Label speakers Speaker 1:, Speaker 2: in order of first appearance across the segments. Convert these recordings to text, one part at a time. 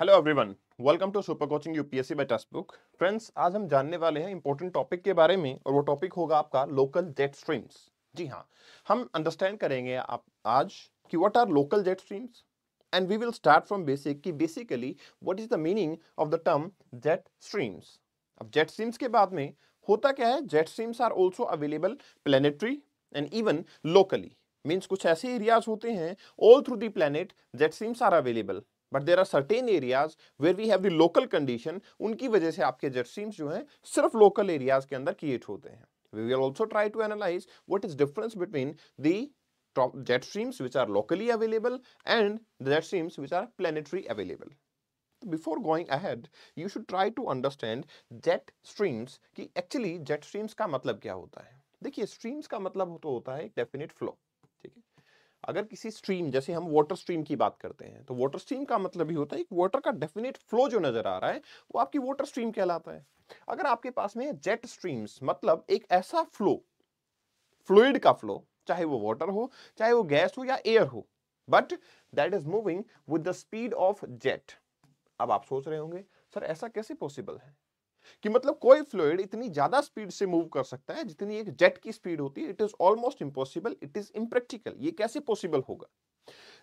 Speaker 1: Hello everyone welcome to super coaching UPSC by Testbook friends आज हम जानने वाले हैं इंपॉर्टेंट टॉपिक के बारे में और वो टॉपिक होगा आपका लोकल जेट स्ट्रीम्स जी हाँ हम अंडरस्टैंड करेंगे आप आज कि what are local jet streams and we will start from basic कि basically what is the meaning of the term jet streams अब जेट स्ट्रीम्स के बाद में होता क्या है jet streams are also available planetary and even locally means कुछ ऐसे एरियाज होते हैं all through the planet jet streams are available but there are certain areas where we have the local condition उनकी वजह से आपके जेट स्ट्रीम्स जो है सिर्फ लोकल एरियाज के अंदर क्रिएट होते हैं we will also try to analyse what is difference between the jet streams which are locally available and jet streams which are planetary available before going ahead you should try to understand jet streams की actually jet streams का मतलब क्या होता है देखिए streams का मतलब तो होता है डेफिनेट फ्लो अगर किसी स्ट्रीम जैसे हम वाटर स्ट्रीम की बात करते हैं तो वाटर स्ट्रीम का मतलब ही होता है एक वाटर का डेफिनेट फ्लो जो नज़र आ रहा है वो आपकी वाटर स्ट्रीम कहलाता है अगर आपके पास में जेट स्ट्रीम्स मतलब एक ऐसा फ्लो फ्लूड का फ्लो चाहे वो वाटर हो चाहे वो गैस हो या एयर हो but that is moving with the speed of jet अब आप सोच रहे होंगे सर ऐसा कैसे पॉसिबल है कि मतलब कोई फ्लूड इतनी ज्यादा स्पीड से मूव कर सकता है जितनी एक जेट की स्पीड होती है it is almost impossible it is impractical ये कैसे पॉसिबल होगा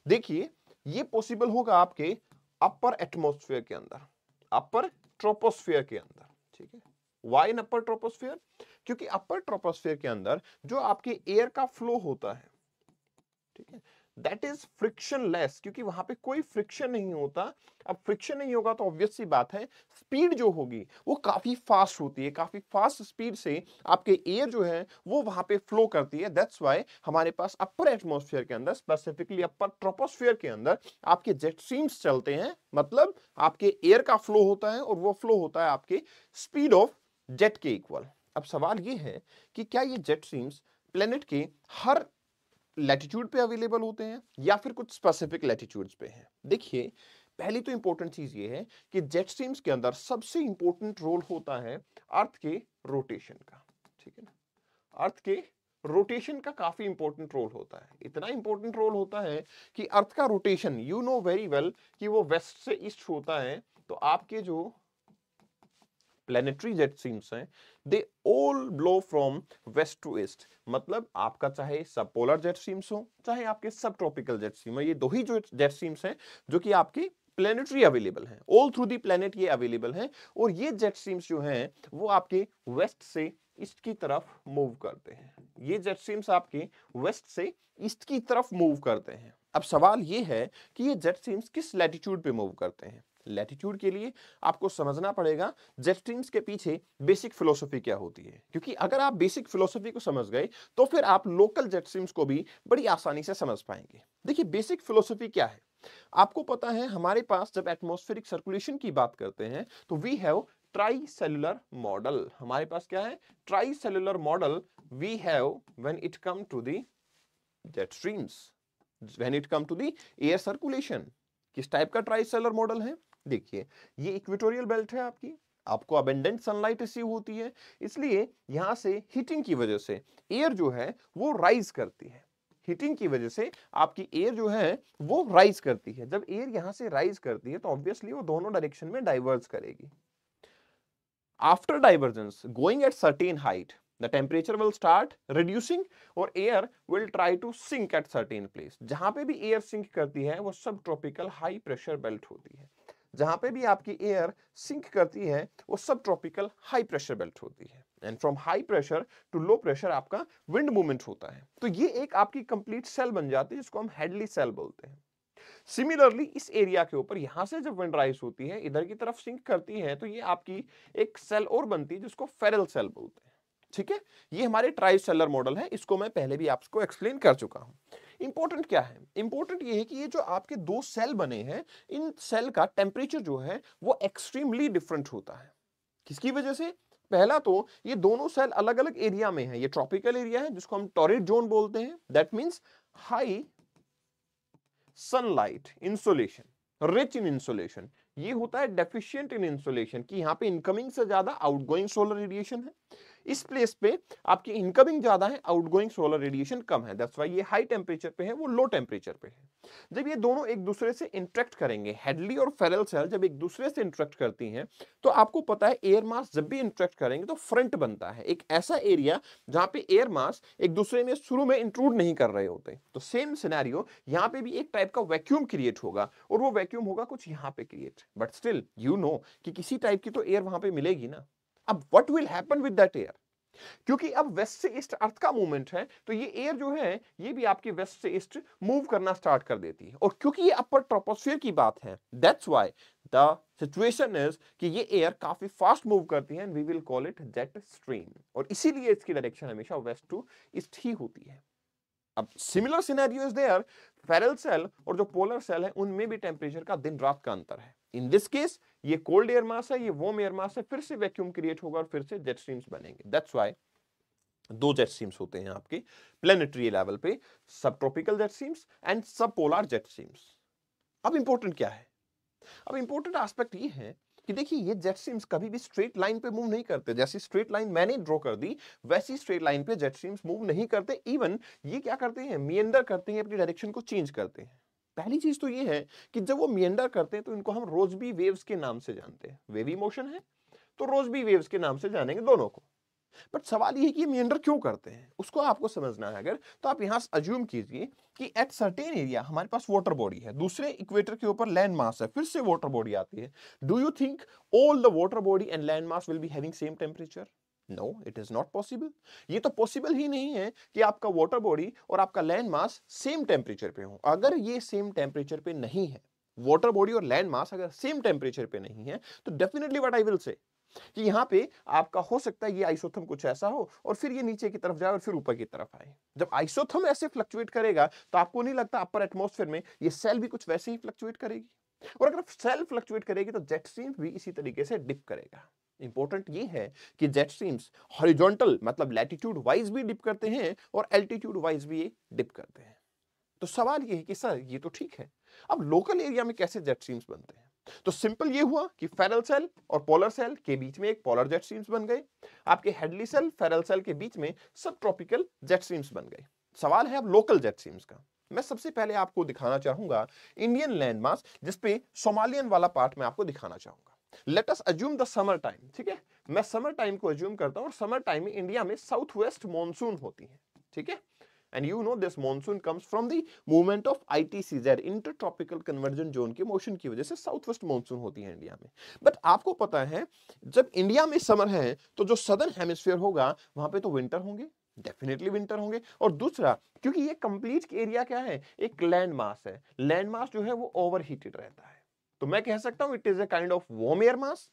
Speaker 1: देखिए ये पॉसिबल होगा आपके अपर एटमोस्फेयर के अंदर अपर ट्रोपोस्फेयर के अंदर ठीक है वाई इन अपर ट्रोपोस्फेयर क्योंकि अपर ट्रोपोस्फेयर के अंदर जो आपके एयर का फ्लो होता है ठीक है दैट इज फ्रिक्शन लेस क्योंकि वहां पे कोई फ्रिक्शन नहीं होता अब फ्रिक्शन नहीं होगा तो ऑब्वियस सी बात है स्पीड जो होगी वो काफ़ी फास्ट होती है काफ़ी फास्ट स्पीड से आपके एयर जो है वो वहां पे फ्लो करती है दैट्स वाई हमारे पास अपर एटमोसफियर के अंदर स्पेसिफिकली अपर ट्रोपोस्फियर के अंदर आपके जेट स्ट्रीम्स चलते हैं मतलब आपके एयर का फ्लो होता है और वो फ्लो होता है आपके स्पीड ऑफ जेट के इक्वल अब सवाल ये है कि क्या ये जेट स्ट्रीम्स प्लेनेट के हर लैटिट्यूड पे अवेलेबल होते हैं या फिर कुछ स्पेसिफिक लैटिट्यूड्स पे हैं देखिए पहली तो इंपॉर्टेंट चीज ये है कि जेट स्ट्रीम्स के अंदर सबसे इंपॉर्टेंट रोल होता है अर्थ के रोटेशन का ठीक है ना अर्थ के रोटेशन का काफी इंपॉर्टेंट रोल होता है इतना इंपॉर्टेंट रोल होता है कि अर्थ का rotation you know very well कि वो वेस्ट से ईस्ट होता है तो आपके जो प्लानिटरी जेट स्ट्रीम्स हैं they all blow from west to east मतलब आपका चाहे सब पोलर जेट स्ट्रीम्स हो चाहे आपके सब ट्रॉपिकल जेट स्ट्रीम हो ये दो ही जो जेट स्ट्रीम्स हैं जो कि आपकी प्लेनेटरी अवेलेबल हैं ऑल थ्रू दी प्लेनेट ये अवेलेबल हैं और ये जेट स्ट्रीम्स जो हैं वो आपके वेस्ट से ईस्ट की तरफ मूव करते हैं ये जेट स्ट्रीम्स आपके वेस्ट से ईस्ट की तरफ मूव करते हैं अब सवाल ये है कि ये जेट स्ट्रीम्स किस लैटिट्यूड पे मूव करते हैं लैटिट्यूड के लिए आपको समझना पड़ेगा जेट स्ट्रीम्स के पीछे बेसिक फिलोसफी क्या होती है क्योंकि अगर आप बेसिक फिलोसफी को समझ गए तो फिर आप लोकल जेट स्ट्रीम्स को भी बड़ी आसानी से समझ पाएंगे देखिए बेसिक फिलोसफी क्या है आपको पता है हमारे पास जब एटमोस्फेरिक सर्कुलेशन की बात करते हैं तो we have tricellular model हमारे पास क्या है tricellular model we have when it come to the jet streams when it come to the air circulation किस टाइप का ट्राई सेलर मॉडल है देखिए ये इक्वेटोरियल बेल्ट है आपकी आपको अबेंडेंट सनलाइट रिसीव होती है इसलिए यहाँ से हीटिंग की वजह से एयर जो है वो राइज करती है हीटिंग की वजह से आपकी एयर जो है वो राइज करती है जब एयर यहाँ से राइज करती है तो ऑब्वियसली वो दोनों डायरेक्शन में डाइवर्स करेगी after divergence going at certain height the temperature will start reducing और air will try to sink at certain place जहां पे भी एयर सिंक करती है वो सब ट्रॉपिकल हाई प्रेशर बेल्ट होती है जहां पे भी आपकी एयर सिंक करती है वो सब ट्रॉपिकल हाई प्रेशर बेल्ट होती है and from high pressure to low pressure आपका विंड मूवमेंट होता है तो ये एक आपकी कंप्लीट सेल बन जाती है जिसको हम हेडली सेल बोलते हैं सिमिलरली इस एरिया के ऊपर यहां से जब विंड राइज होती है इधर की तरफ सिंक करती है तो ये आपकी एक सेल और बनती है जिसको फेरल सेल बोलते हैं ठीक है ये हमारे ट्राई सेलर मॉडल है इसको मैं पहले भी आपको एक्सप्लेन कर चुका हूँ इंपॉर्टेंट क्या है इंपॉर्टेंट ये है कि ये जो आपके दो सेल बने हैं इन सेल का टेम्परेचर जो है वो एक्सट्रीमली डिफरेंट होता है किसकी वजह से पहला तो ये दोनों सेल अलग अलग एरिया में है ये ट्रॉपिकल एरिया है जिसको हम टॉरिड जोन बोलते हैं that means high sunlight insolation rich in insolation ये होता है डेफिशिएंट इन इंसुलेशन कि यहाँ पे इनकमिंग से ज्यादा आउटगोइंग सोलर रेडिएशन है इस प्लेस पे आपकी इनकमिंग ज्यादा है आउटगोइंग सोलर रेडिएशन कम है दैट्स वाई ये हाई टेम्परेचर पे है वो लो टेम्परेचर पे है जब ये दोनों एक दूसरे से इंट्रैक्ट करेंगे हेडली और फेरल सेल जब एक दूसरे से इंट्रैक्ट करती हैं तो आपको पता है एयर मास जब भी इंट्रैक्ट करेंगे तो फ्रंट बनता है एक ऐसा एरिया जहाँ पे एयर मास एक दूसरे में शुरू में इंट्रूड नहीं कर रहे होते तो सेम सिनेरियो यहाँ पे भी एक टाइप का वैक्यूम क्रिएट होगा और वो वैक्यूम होगा कुछ यहाँ पे create but still you know कि किसी टाइप की तो एयर वहां पे मिलेगी ना अब what will happen with that air क्योंकि अब वेस्ट से ईस्ट अर्थ का मूवमेंट है तो ये एयर जो है ये भी आपकी वेस्ट से ईस्ट मूव करना स्टार्ट कर देती है और क्योंकि ये अपर ट्रोपोस्फियर की बात है that's why the situation is कि ये एयर काफी फास्ट मूव करती है and we will call it jet stream और इसीलिए इसकी डायरेक्शन हमेशा वेस्ट टू ईस्ट ही होती है अब similar scenario is there Ferrel cell और जो पोलर सेल है उनमें भी टेंपरेचर का दिन रात का अंतर है इन दिस केस ये कोल्ड एयर मास है ये वॉर्म एयर मास है फिर से वैक्यूम क्रिएट होगा और फिर से जेट स्ट्रीम्स बनेंगे दैट्स व्हाई दो जेट स्ट्रीम्स होते हैं आपके प्लेनेटरी लेवल पे subtropical jet streams and subpolar jet streams अब इंपॉर्टेंट क्या है अब इंपॉर्टेंट एस्पेक्ट ये है कि देखिए ये जेट स्ट्रीम्स कभी भी स्ट्रेट लाइन पे मूव नहीं करते जैसी स्ट्रेट लाइन मैंने ड्रॉ कर दी वैसी स्ट्रेट लाइन पे जेट स्ट्रीम्स मूव नहीं करते इवन ये क्या करते हैं मियंडर करते हैं अपनी डायरेक्शन को चेंज करते हैं पहली चीज तो ये है कि जब वो मियंडर करते हैं तो इनको हम रोजबी वेव्स के नाम से जानते हैं वेवी मोशन है तो रोजबी वेव्स के नाम से जानेंगे दोनों को बट सवाल ये है कि ये मियंडर क्यों करते हैं उसको आपको समझना है अगर तो आप यहाँ अज्यूम कीजिए कि एट सर्टेन एरिया हमारे पास वाटर बॉडी है दूसरे इक्वेटर के ऊपर लैंड मास है फिर से वाटर बॉडी आती है do you think all the water body and land mass will be having same temperature no it is not possible ये तो पॉसिबल ही नहीं है कि आपका वाटर बॉडी और आपका लैंड मास सेम टेम्परेचर पे हो अगर ये सेम टेम्परेचर पे नहीं है वाटर बॉडी और लैंड मास अगर सेम टेम्परेचर पे नहीं है तो definitely what I will say कि यहां पे आपका हो सकता है ये आइसोथम कुछ ऐसा हो और फिर ये नीचे की तरफ जाए और फिर ऊपर की तरफ आए जब आइसोथम ऐसे फ्लक्चुएट करेगा तो आपको नहीं लगता अपर एटमोस्फेयर में ये सेल भी कुछ वैसे ही फ्लक्चुएट करेगी और अगर सेल फ्लक्चुएट करेगी तो जेट स्ट्रीम भी इसी तरीके से डिप करेगा इंपॉर्टेंट ये है कि जेट स्ट्रीम्स हॉरिजॉन्टल मतलब लैटिट्यूड वाइज भी डिप करते हैं और एल्टीट्यूड वाइज भी ये डिप करते हैं तो सवाल ये है कि सर ये तो ठीक है अब लोकल एरिया में कैसे जेट स्ट्रीम्स बनते हैं तो सिंपल ये हुआ कि फेरल सेल और पोलर सेल के बीच में एक पोलर जेट स्ट्रीम्स बन गए आपके हेडली सेल फेरल सेल के बीच में सब ट्रॉपिकल जेट स्ट्रीम्स बन गए सवाल है अब लोकल जेट स्ट्रीम्स का मैं सबसे पहले आपको दिखाना चाहूंगा इंडियन लैंडमार्क जिसपे सोमालियन वाला पार्ट में आपको दिखाना चाहूंगा let us assume the summer time ठीक है मैं समर टाइम को अज्यूम करता हूं और समर टाइम में इंडिया में साउथ वेस्ट मॉनसून होती है ठीक है and you know this monsoon comes from the movement of of ITCZ intertropical convergent zone के motion की वजह से साउथ वेस्ट मॉनसून होती है इंडिया में बट आपको पता है जब इंडिया में समर है तो जो southern hemisphere होगा वहां पे तो विंटर होंगे डेफिनेटली विंटर होंगे और दूसरा क्योंकि ये कंप्लीट एरिया क्या है एक लैंड मास है लैंड मास जो है वो ओवर हीटेड रहता है तो मैं कह सकता हूं it is a kind of warm air mass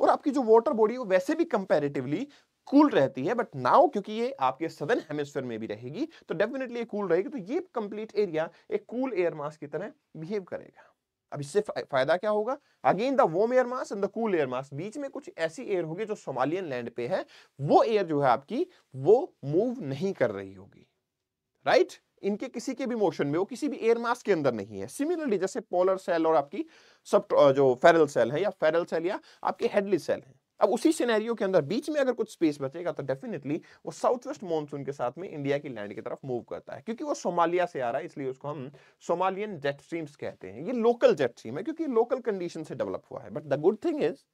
Speaker 1: और आपकी जो वॉटर बॉडी है वैसे भी कंपेरेटिवली कूल cool रहती है बट नाउ क्योंकि ये आपके सदर्न हेमिस्फेयर में भी रहेगी तो डेफिनेटली ये कूल रहेगी तो ये कंप्लीट एरिया एक कूल एयर मास की तरह बिहेव करेगा अब इससे फायदा क्या होगा again the warm air mass and the cool air mass बीच में कुछ ऐसी एयर होगी जो सोमालियन लैंड पे है वो एयर जो है आपकी वो मूव नहीं कर रही होगी राइट right? इनके किसी के भी मोशन में वो किसी भी एयर मास के अंदर नहीं है सिमिलरली जैसे पोलर सेल और आपकी सब जो फेरल सेल है या फेरल सेल या आपके हेडली सेल है अब उसी सिनेरियो के अंदर बीच में अगर कुछ स्पेस बचेगा तो डेफिनेटली वो साउथ वेस्ट मानसून के साथ में इंडिया की लैंड की तरफ मूव करता है क्योंकि वो सोमालिया से आ रहा है इसलिए उसको हम सोमालियन जेट स्ट्रीम्स कहते हैं ये लोकल जेट स्ट्रीम है क्योंकि लोकल कंडीशन से डेवलप हुआ है but the good thing is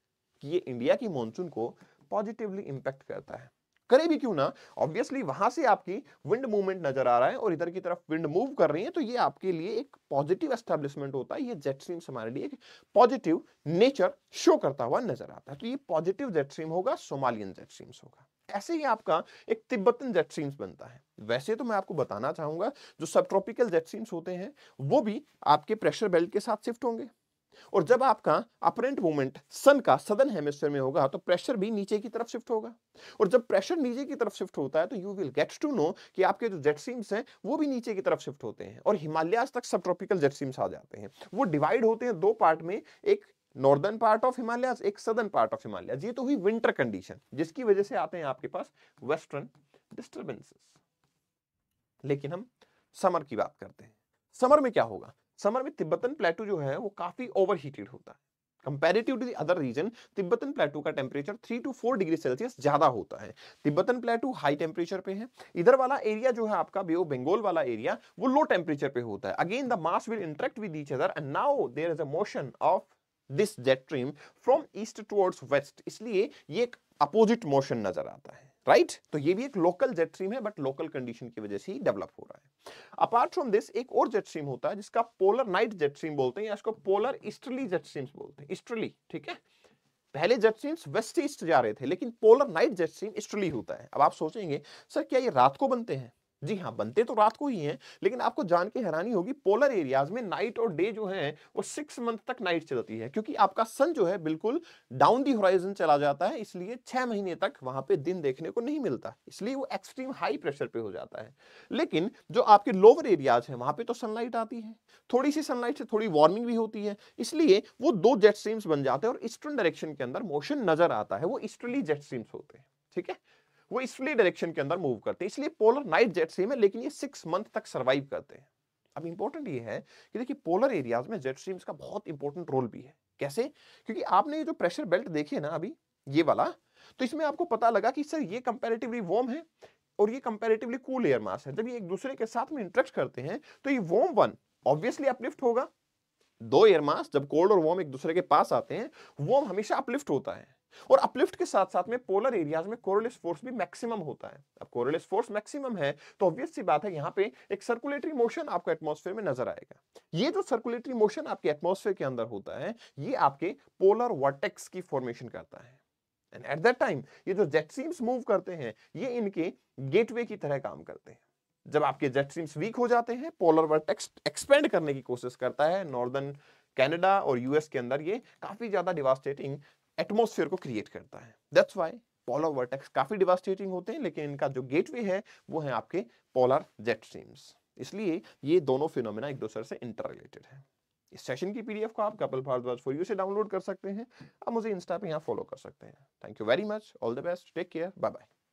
Speaker 1: कि ये इंडिया की मानसून को पॉजिटिवली इम्पैक्ट करता है करे भी क्यों ना ऑब्वियसली वहां से आपकी विंड मूवमेंट नजर आ रहा है और इधर की तरफ विंड मूव कर रही है तो ये आपके लिए एक पॉजिटिव एस्टेब्लिशमेंट होता है ये जेट स्ट्रीम हमारे लिए एक पॉजिटिव नेचर शो करता हुआ नजर आता है तो ये पॉजिटिव जेट स्ट्रीम होगा सोमालियन जेट स्ट्रीम्स होगा ऐसे ही आपका एक तिब्बतन जेट स्ट्रीम्स बनता है वैसे तो मैं आपको बताना चाहूंगा जो सब ट्रॉपिकल जेट स्ट्रीम्स होते हैं वो भी आपके प्रेशर बेल्ट के साथ शिफ्ट होंगे और जब आपका अपरेंट मूवमेंट सन का सदन हेमिस्फेयर में होगा तो प्रेशर भी नीचे की तरफ शिफ्ट होगा और जब प्रेशर नीचे की तरफ शिफ्ट होता है तो you will get to know कि आपके जो जेट सीम्स हैं वो भी नीचे की तरफ शिफ्ट होते हैं और हिमालयाज तक सब ट्रॉपिकल जेट सीम्स आ जाते हैं वो डिवाइड होते हैं दो पार्ट में एक नॉर्दर्न पार्ट ऑफ हिमालयाज एक सदर्न पार्ट ऑफ हिमालयाज ये तो हुई विंटर कंडीशन जिसकी वजह से आते हैं आपके पास वेस्टर्न डिस्टर्बेंसेस लेकिन हम समर की बात करते हैं समर में क्या होगा समर में तिब्बतन प्लेटू जो है वो काफी ओवर हीटेड होता है comparative to other region Tibetan plateau का temperature three to four degree Celsius ज्यादा होता है तिब्बतन प्लेटू हाई टेम्परेचर पे है इधर वाला एरिया जो है आपका बेओ बंगाल वाला एरिया वो लो टेम्परेचर पे होता है again the mass will interact with each other and now there is a motion of this jet stream from east towards west इसलिए ये एक अपोजिट मोशन नजर आता है राइट right? तो ये भी एक लोकल जेट स्ट्रीम है बट लोकल कंडीशन की वजह से ही डेवलप हो रहा है अपार्ट फ्रॉम दिस एक और जेट स्ट्रीम होता है जिसका पोलर नाइट जेट स्ट्रीम बोलते हैं या इसको पोलर ईस्टर्ली जेट स्ट्रीम्स बोलते हैं ईस्टर्ली ठीक है पहले जेट स्ट्रीम्स वेस्ट ईस्ट जा रहे थे लेकिन polar night jet stream easterly होता है अब आप सोचेंगे सर क्या ये रात को बनते हैं जी हाँ बनते तो रात को ही हैं लेकिन आपको जान के हैरानी होगी पोलर एरियाज में नाइट और डे जो है वो सिक्स मंथ तक नाइट चलती है क्योंकि आपका सन जो है बिल्कुल डाउन दी होराइजन चला जाता है इसलिए छह महीने तक वहां पे दिन देखने को नहीं मिलता इसलिए वो एक्सट्रीम हाई प्रेशर पे हो जाता है लेकिन जो आपके लोअर एरियाज है वहां पर तो सनलाइट आती है थोड़ी सी सनलाइट से थोड़ी वार्मिंग भी होती है इसलिए वो दो जेट स्ट्रीम्स बन जाते हैं और ईस्टर्न डायरेक्शन के अंदर मोशन नजर आता है वो ईस्टर्ली जेट स्ट्रीम्स होते हैं ठीक है वो इसलिए डायरेक्शन के अंदर मूव करते हैं इसलिए पोलर नाइट जेट सेम है लेकिन ये सिक्स मंथ तक सर्वाइव करते हैं अब इंपॉर्टेंट ये है कि देखिए पोलर एरियाज में जेट स्ट्रीम्स का बहुत इंपॉर्टेंट रोल भी है कैसे क्योंकि आपने ये जो प्रेशर बेल्ट देखी है ना अभी ये वाला तो इसमें आपको पता लगा कि सर ये कंपेरेटिवली वॉर्म है और ये कंपेरेटिवली कूल एयर मास है जब ये एक दूसरे के साथ में इंटरेक्ट करते हैं तो ये वॉर्म वन ऑब्वियसली अपलिफ्ट होगा दो एयर मास जब कोल्ड और वॉर्म एक दूसरे के पास आते हैं वॉर्म हमेशा अपलिफ्ट होता है और अपलिफ्ट के साथ साथ में पोलर एरियाज में कोरलिस फोर्स भी मैक्सिमम होता है अब कोरलिस फोर्स मैक्सिमम है तो ऑब्वियस सी बात है यहाँ पे एक सर्कुलेटरी मोशन आपको एटमोसफेयर में नजर आएगा ये जो सर्कुलेटरी मोशन आपके एटमोसफेयर के अंदर होता है ये आपके पोलर वर्टेक्स की फॉर्मेशन करता है एंड एट दैट टाइम ये जो जेट स्ट्रीम्स मूव करते हैं ये इनके गेटवे की तरह काम करते हैं जब आपके जेट स्ट्रीम्स वीक हो जाते हैं पोलर वर्टेक्स एक्सपेंड करने की कोशिश करता है नॉर्दर्न कनाडा और यूएस के अंदर ये काफ़ी ज़्यादा डिवास्टेटिंग एटमोसफियर को क्रिएट करता है दैट्स वाई पोलर वर्टेक्स काफ़ी डिवास्टेटिंग होते हैं लेकिन इनका जो गेटवे है वो है आपके पोलर जेट स्ट्रीम्स इसलिए ये दोनों फिनोमिना एक दूसरे से इंटर रिलेटेड है इस सेशन की पीडीएफ को आप कपल भारद्वाज फॉर यू से डाउनलोड कर सकते हैं आप मुझे इंस्टा पे यहाँ फॉलो कर सकते हैं thank you very much all the best take care bye bye